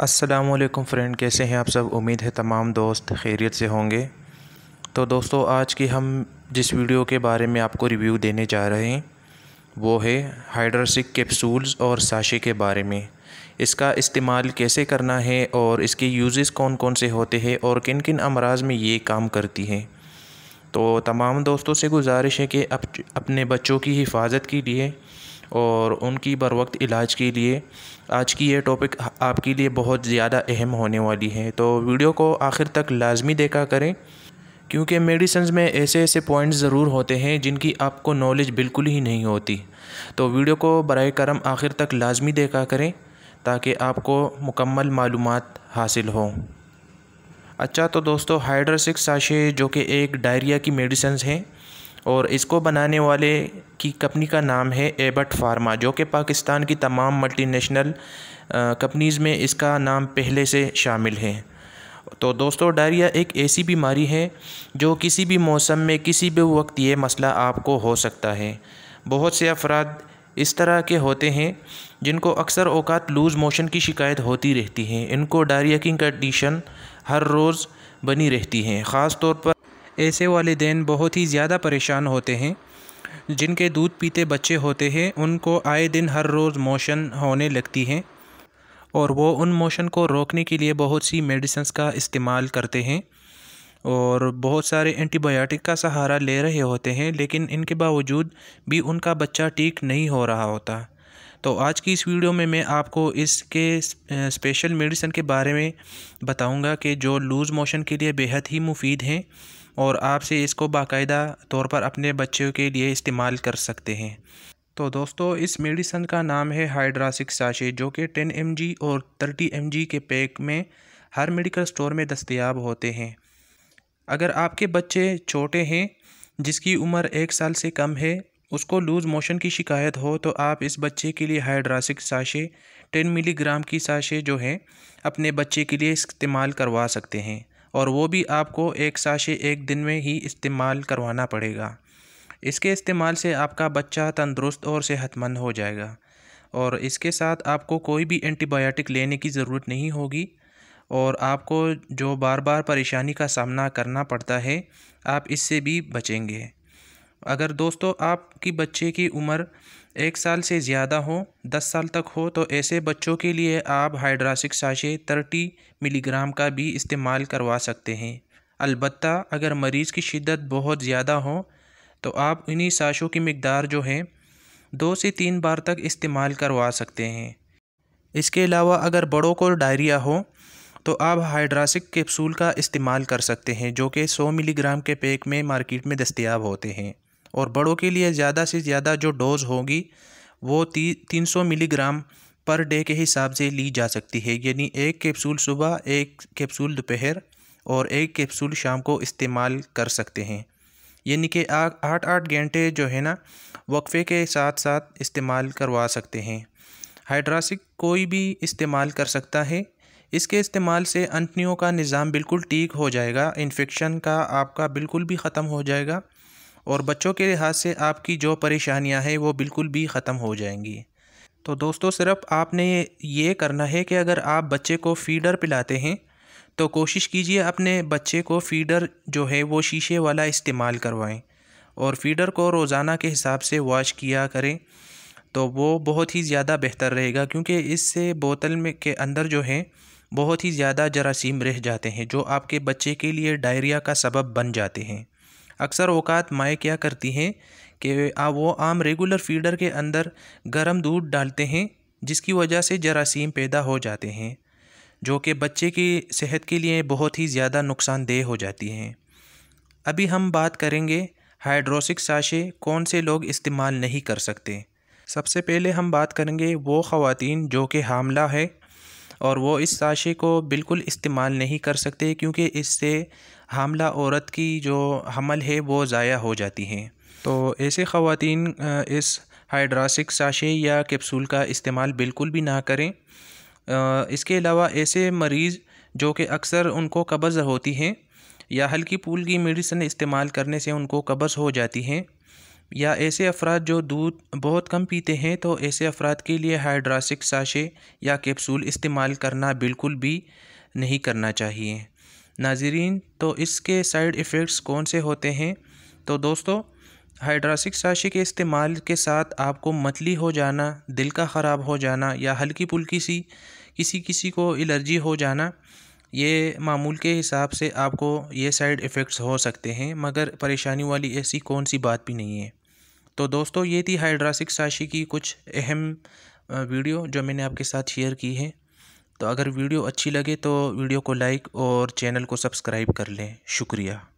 Aslam friend कैसे हैं आप सब उम्मीद है तमाम दोस्त खैरियत से होंगे तो दोस्तों आज की हम जिस वीडियो के बारे में आपको रिव्यू देने जा रहे हैं वो है हाइड्रोसिक कैप्सूल्स और साशे के बारे में इसका इस्तेमाल कैसे करना है और इसके यूज़ कौन कौन से होते हैं और किन किन अमराज में ये काम करती हैं तो तमाम दोस्तों से गुजारिश है कि अप, अपने बच्चों की हिफाजत के लिए और उनकी बर वक्त इलाज के लिए आज की ये टॉपिक आपके लिए बहुत ज़्यादा अहम होने वाली है तो वीडियो को आखिर तक लाजमी देखा करें क्योंकि मेडिसन्स में ऐसे ऐसे पॉइंट्स ज़रूर होते हैं जिनकी आपको नॉलेज बिल्कुल ही नहीं होती तो वीडियो को बर करम आखिर तक लाजमी देखा करें ताकि आपको मुकम्मल मालूम हासिल हो अच्छा तो दोस्तों हाइड्रोसिक्स साशे जो कि एक डायरिया की मेडिसन्स हैं और इसको बनाने वाले की कंपनी का नाम है एबट फार्मा जो कि पाकिस्तान की तमाम मल्टीनेशनल कंपनीज़ में इसका नाम पहले से शामिल है तो दोस्तों डायरिया एक ऐसी बीमारी है जो किसी भी मौसम में किसी भी वक्त ये मसला आपको हो सकता है बहुत से अफराद इस तरह के होते हैं जिनको अक्सर अवकात लूज़ मोशन की शिकायत होती रहती है इनको डायरिया की कंडीशन हर रोज़ बनी रहती है ख़ास तौर पर ऐसे वालदेन बहुत ही ज़्यादा परेशान होते हैं जिनके दूध पीते बच्चे होते हैं उनको आए दिन हर रोज़ मोशन होने लगती हैं और वो उन मोशन को रोकने के लिए बहुत सी मेडिसन्स का इस्तेमाल करते हैं और बहुत सारे एंटीबायोटिक का सहारा ले रहे होते हैं लेकिन इनके बावजूद भी उनका बच्चा ठीक नहीं हो रहा होता तो आज की इस वीडियो में मैं आपको इसके स्पेशल मेडिसन के बारे में बताऊंगा कि जो लूज़ मोशन के लिए बेहद ही मुफीद हैं और आप से इसको बाकायदा तौर पर अपने बच्चों के लिए इस्तेमाल कर सकते हैं तो दोस्तों इस मेडिसन का नाम है हाइड्रासिक साशे जो कि 10 एम और 30 एम के पैक में हर मेडिकल स्टोर में दस्तियाब होते हैं अगर आपके बच्चे छोटे हैं जिसकी उम्र एक साल से कम है उसको लूज़ मोशन की शिकायत हो तो आप इस बच्चे के लिए हाइड्रासिक साशे 10 मिलीग्राम की साशे जो हैं अपने बच्चे के लिए इस्तेमाल करवा सकते हैं और वो भी आपको एक साशे एक दिन में ही इस्तेमाल करवाना पड़ेगा इसके इस्तेमाल से आपका बच्चा तंदुरुस्त और सेहतमंद हो जाएगा और इसके साथ आपको कोई भी एंटीबायोटिक लेने की ज़रूरत नहीं होगी और आपको जो बार बार परेशानी का सामना करना पड़ता है आप इससे भी बचेंगे अगर दोस्तों आपकी बच्चे की उम्र एक साल से ज़्यादा हो दस साल तक हो तो ऐसे बच्चों के लिए आप हाइड्रासिक साशे थर्टी मिलीग्राम का भी इस्तेमाल करवा सकते हैं अलबत् अगर मरीज़ की शिद्दत बहुत ज़्यादा हो तो आप इन्हीं साशों की मकदार जो है दो से तीन बार तक इस्तेमाल करवा सकते हैं इसके अलावा अगर बड़ों को डायरिया हो तो आप हाइड्रासिक कैप्सूल का इस्तेमाल कर सकते हैं जो कि 100 मिलीग्राम के पैक में मार्केट में दस्तियाब होते हैं और बड़ों के लिए ज़्यादा से ज़्यादा जो डोज़ होगी वो ती तीन सौ मिलीग्राम पर डे के हिसाब से ली जा सकती है यानी एक कैप्सूल सुबह एक कैप्सूल दोपहर और एक कैप्सूल शाम को इस्तेमाल कर सकते हैं यानी कि आठ आठ घंटे जो है ना वक्फ़े के साथ साथ इस्तेमाल करवा सकते हैं हाइड्रासिक कोई भी इस्तेमाल कर सकता है इसके इस्तेमाल से अंतनियों का निज़ाम बिल्कुल ठीक हो जाएगा इन्फेक्शन का आपका बिल्कुल भी ख़त्म हो जाएगा और बच्चों के लिहाज से आपकी जो परेशानियां हैं वो बिल्कुल भी ख़त्म हो जाएंगी तो दोस्तों सिर्फ आपने ये करना है कि अगर आप बच्चे को फीडर पिलाते हैं तो कोशिश कीजिए अपने बच्चे को फीडर जो है वो शीशे वाला इस्तेमाल करवाएं और फीडर को रोज़ाना के हिसाब से वॉश किया करें तो वो बहुत ही ज़्यादा बेहतर रहेगा क्योंकि इससे बोतल में के अंदर जो है बहुत ही ज़्यादा जरासीम रह जाते हैं जो आपके बच्चे के लिए डायरिया का सबब बन जाते हैं अक्सर औकात माएँ क्या करती हैं कि वो आम रेगुलर फीडर के अंदर गर्म दूध डालते हैं जिसकी वजह से जरासीम पैदा हो जाते हैं जो कि बच्चे की सेहत के लिए बहुत ही ज़्यादा नुकसानदेह हो जाती हैं अभी हम बात करेंगे हाइड्रोसिक साशे कौन से लोग इस्तेमाल नहीं कर सकते सबसे पहले हम बात करेंगे वो ख़वातीन जो कि हामला है और वो इस साशे को बिल्कुल इस्तेमाल नहीं कर सकते क्योंकि इससे हामला औरत की जो हमल है वो ज़ाया हो जाती हैं तो ऐसे ख़वातीन इस हाइड्रासिक साशे या कैप्सूल का इस्तेमाल बिल्कुल भी ना करें इसके अलावा ऐसे मरीज़ जो कि अक्सर उनको कब्ज़ होती हैं या हल्की पूल की मेडिसिन इस्तेमाल करने से उनको कब्ज़ हो जाती हैं या ऐसे अफराद जो दूध बहुत कम पीते हैं तो ऐसे अफराद के लिए हाइड्रासिक साशे या कैप्सूल इस्तेमाल करना बिल्कुल भी नहीं करना चाहिए नाजरीन तो इसके साइड इफ़ेक्ट्स कौन से होते हैं तो दोस्तों हाइड्रासिक साशे के इस्तेमाल के साथ आपको मतली हो जाना दिल का ख़राब हो जाना या हल्की पुल्की सी किसी किसी को एलर्जी हो जाना ये मामूल के हिसाब से आपको ये साइड इफ़ेक्ट्स हो सकते हैं मगर परेशानी वाली ऐसी कौन सी बात भी नहीं है तो दोस्तों ये थी हाइड्रासिक्स राशि की कुछ अहम वीडियो जो मैंने आपके साथ शेयर की है तो अगर वीडियो अच्छी लगे तो वीडियो को लाइक और चैनल को सब्सक्राइब कर लें शुक्रिया